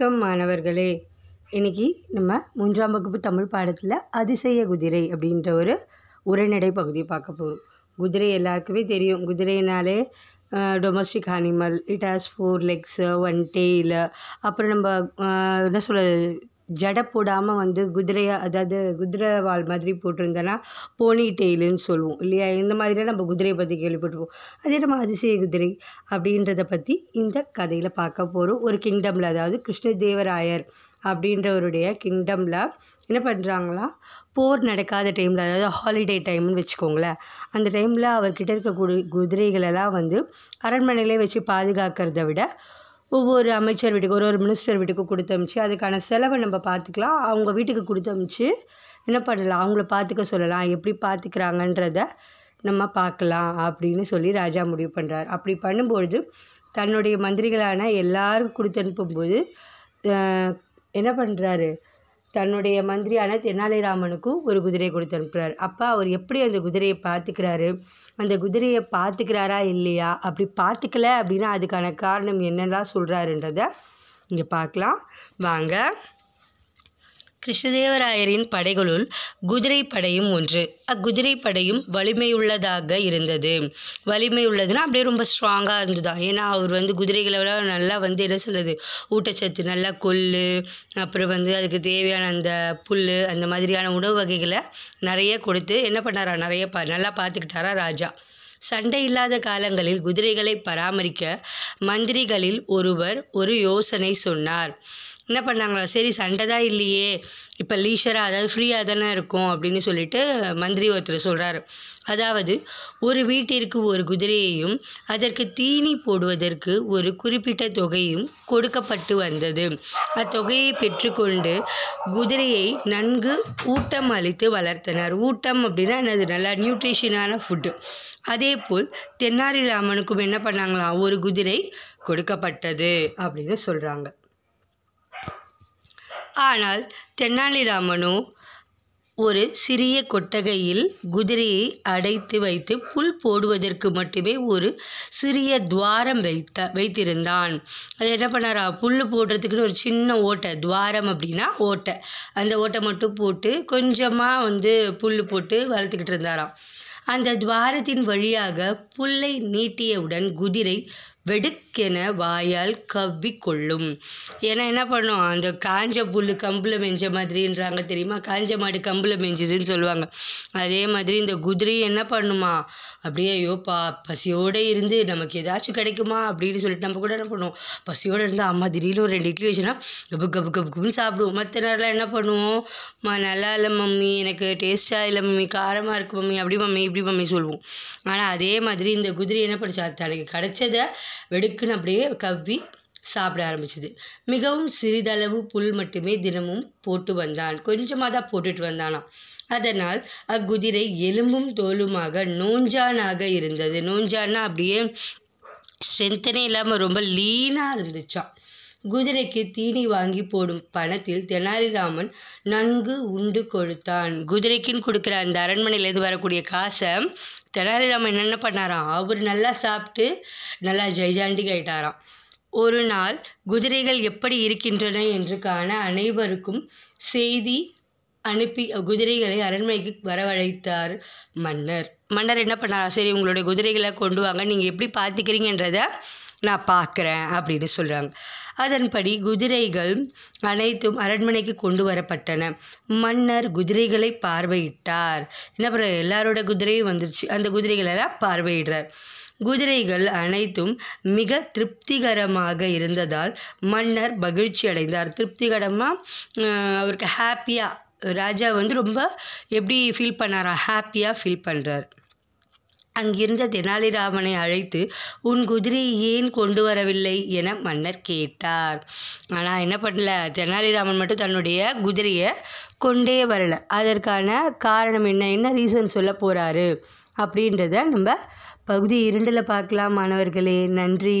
வணக்கம் மாணவர்களே இன்றைக்கி நம்ம மூன்றாம் வகுப்பு தமிழ் பாடத்தில் அதிசய குதிரை அப்படின்ற ஒரு உரைநடை பகுதியை பார்க்க போகிறோம் குதிரை எல்லாருக்குமே தெரியும் குதிரைனாலே domestic animal it has four legs one tail அப்புறம் நம்ம என்ன சொல்ல ஜடை போடாமல் வந்து குதிரையாக அதாவது குதிரை வால் மாதிரி போட்டிருந்தேன்னா போனி டெய்லுன்னு சொல்லுவோம் இல்லையா இந்த மாதிரிலாம் நம்ம குதிரையை பற்றி கேள்விப்பட்டுருவோம் அதே நம்ம அதிசய குதிரை அப்படின்றத பற்றி இந்த கதையில் பார்க்க போகிறோம் ஒரு கிங்டமில் அதாவது கிருஷ்ணதேவராயர் அப்படின்றவருடைய கிங்டமில் என்ன பண்ணுறாங்களா போர் நடக்காத டைமில் அதாவது ஹாலிடே டைம்னு வச்சுக்கோங்களேன் அந்த டைமில் அவர்கிட்ட இருக்கக்கூடிய குதிரைகளெல்லாம் வந்து அரண்மனையிலே வச்சு பாதுகாக்கிறத விட ஒவ்வொரு அமைச்சர் வீட்டுக்கு ஒரு ஒரு மினிஸ்டர் வீட்டுக்கு கொடுத்து அமிச்சு அதுக்கான செலவை நம்ம பார்த்துக்கலாம் அவங்க வீட்டுக்கு கொடுத்து அமுச்சு என்ன பண்ணலாம் அவங்கள பார்த்துக்க சொல்லலாம் எப்படி பார்த்துக்கிறாங்கன்றத நம்ம பார்க்கலாம் அப்படின்னு சொல்லி ராஜா முடிவு பண்ணுறார் அப்படி பண்ணும்பொழுது தன்னுடைய மந்திரிகளான எல்லாரும் கொடுத்து அனுப்பும்போது என்ன பண்ணுறாரு தன்னுடைய மந்திரியான தெனாலிராமனுக்கும் ஒரு குதிரையை கொடுத்து அனுப்புகிறார் அப்போ அவர் எப்படி அந்த குதிரையை பார்த்துக்கிறாரு அந்த குதிரையை பார்த்துக்கிறாரா இல்லையா அப்படி பார்த்துக்கல அப்படின்னா அதுக்கான காரணம் என்னெல்லாம் சொல்கிறாருன்றத இங்கே பார்க்கலாம் வாங்க கிருஷ்ணதேவராயரின் படைகளுள் குதிரை படையும் ஒன்று அக்குதிரை படையும் வலிமையுள்ளதாக இருந்தது வலிமையுள்ளதுன்னா அப்படியே ரொம்ப ஸ்ட்ராங்காக இருந்ததுதான் ஏன்னா அவர் வந்து குதிரைகளை நல்லா வந்து என்ன சொல்லுது ஊட்டச்சத்து நல்லா கொள்ளு அப்புறம் வந்து அதுக்கு தேவையான அந்த புல் அந்த மாதிரியான உணவு வகைகளை நிறைய கொடுத்து என்ன பண்ணாரா நிறைய பா நல்லா பார்த்துக்கிட்டாரா ராஜா சண்டை இல்லாத காலங்களில் குதிரைகளை பராமரிக்க மந்திரிகளில் ஒருவர் ஒரு யோசனை சொன்னார் என்ன பண்ணாங்களா சரி சண்டை தான் இல்லையே இப்போ லீஷராக அதாவது ஃப்ரீயாக தானே இருக்கும் அப்படின்னு சொல்லிட்டு மந்திரி ஒருத்தர் சொல்கிறாரு அதாவது ஒரு வீட்டிற்கு ஒரு குதிரையையும் அதற்கு தீனி போடுவதற்கு ஒரு குறிப்பிட்ட தொகையும் கொடுக்கப்பட்டு வந்தது அத்தொகையை பெற்றுக்கொண்டு குதிரையை நன்கு ஊட்டம் அளித்து வளர்த்தனர் ஊட்டம் அப்படின்னா என்னது நல்லா நியூட்ரிஷனான ஃபுட்டு அதே போல் தென்னாரி ராமனுக்கும் என்ன பண்ணாங்களாம் ஒரு குதிரை கொடுக்கப்பட்டது அப்படின்னு சொல்கிறாங்க ஆனால் தென்னாலிராமனோ ஒரு சிறிய கொட்டகையில் குதிரையை அடைத்து வைத்து புல் போடுவதற்கு மட்டுமே ஒரு சிறிய துவாரம் வைத்த வைத்திருந்தான் அது என்ன பண்ணாரா புல் போடுறதுக்குன்னு ஒரு சின்ன ஓட்டை துவாரம் அப்படின்னா ஓட்டை அந்த ஓட்டை மட்டும் போட்டு கொஞ்சமாக வந்து புல் போட்டு வளர்த்துக்கிட்டு இருந்தாராம் அந்த துவாரத்தின் வழியாக புல்லை நீட்டியவுடன் குதிரை வெடுக்கென வாயால் கவ்வி கொள்ளும் ஏன்னா என்ன பண்ணும் அந்த காஞ்ச புல் கம்பில் மெஞ்ச மாதிரின்றாங்க தெரியுமா காஞ்ச மாடு கம்பில் மெஞ்சுதுன்னு சொல்லுவாங்க அதே மாதிரி இந்த குதிரை என்ன பண்ணுமா அப்படியே ஐயோ பா பசியோடு இருந்து நமக்கு ஏதாச்சும் கிடைக்குமா அப்படின்னு சொல்லிட்டு நம்ம கூட என்ன பண்ணுவோம் பசியோடு இருந்தால் அம்மா திடீர்னு ஒரு ரெண்டு இட்லி வச்சுன்னா கப்பு கப்பு கப்பு சாப்பிடுவோம் மற்ற நேரம் என்ன பண்ணுவோம் மா நல்லா இல்லை மம்மி எனக்கு டேஸ்ட்டாக இல்லை மம்மி காரமாக இருக்குது மம்மி அப்படி மம்மி இப்படி மம்மி சொல்லுவோம் ஆனால் அதே மாதிரி இந்த குதிரை என்ன பண்ணுச்சு தனக்கு கிடைச்சதை வெடுக்குன்னு அப்படியே கவ்வி சாப்பிட ஆரம்பிச்சுது மிகவும் சிறிதளவு புல் மட்டுமே தினமும் போட்டு வந்தான் கொஞ்சமாக தான் போட்டுட்டு வந்தானாம் அதனால் அக்குதிரை எலும்பும் தோலுமாக நோஞ்சானாக இருந்தது நோஞ்சான்னா அப்படியே ஸ்ட்ரென்த்தனே இல்லாமல் ரொம்ப லீனாக இருந்துச்சான் குதிரைக்கு தீனி வாங்கி போடும் பணத்தில் தெனாலிராமன் நன்கு உண்டு கொடுத்தான் குதிரைக்குன்னு கொடுக்குற அந்த அரண்மனையிலேருந்து வரக்கூடிய காசை தெனாலிராமன் என்னென்ன பண்ணாராம் அவர் நல்லா சாப்பிட்டு நல்லா ஜெய்ஜாண்டி ஆயிட்டாராம் ஒரு நாள் குதிரைகள் எப்படி இருக்கின்றன என்று காண அனைவருக்கும் செய்தி அனுப்பி குதிரைகளை அரண்மனைக்கு வரவழைத்தார் மன்னர் மன்னர் என்ன பண்ணாரா சரி உங்களுடைய குதிரைகளை கொண்டு வாங்க நீங்கள் எப்படி பார்த்துக்கிறீங்கன்றதை நான் பார்க்குறேன் அப்படின்னு சொல்கிறாங்க அதன்படி குதிரைகள் அனைத்தும் அரண்மனைக்கு கொண்டு வரப்பட்டன மன்னர் குதிரைகளை பார்வையிட்டார் என்ன பண்ணுற எல்லாரோட குதிரையும் வந்துருச்சு அந்த குதிரைகளெல்லாம் பார்வையிடுறார் குதிரைகள் அனைத்தும் மிக திருப்திகரமாக இருந்ததால் மன்னர் மகிழ்ச்சி அடைந்தார் திருப்திகரமாக அவருக்கு ஹாப்பியாக ராஜா வந்து ரொம்ப எப்படி ஃபீல் பண்ணாரா ஹாப்பியாக ஃபீல் பண்ணுறார் அங்கிருந்த தெனாலிராமனை அழைத்து உன் குதிரையை ஏன் கொண்டு வரவில்லை என மன்னர் கேட்டார் ஆனால் என்ன பண்ணல தெனாலிராமன் மட்டும் தன்னுடைய குதிரையை கொண்டே வரலை அதற்கான காரணம் என்ன என்ன ரீசன் சொல்ல போகிறாரு அப்படின்றத நம்ம பகுதி இரண்டில் பார்க்கலாம் மாணவர்களே நன்றி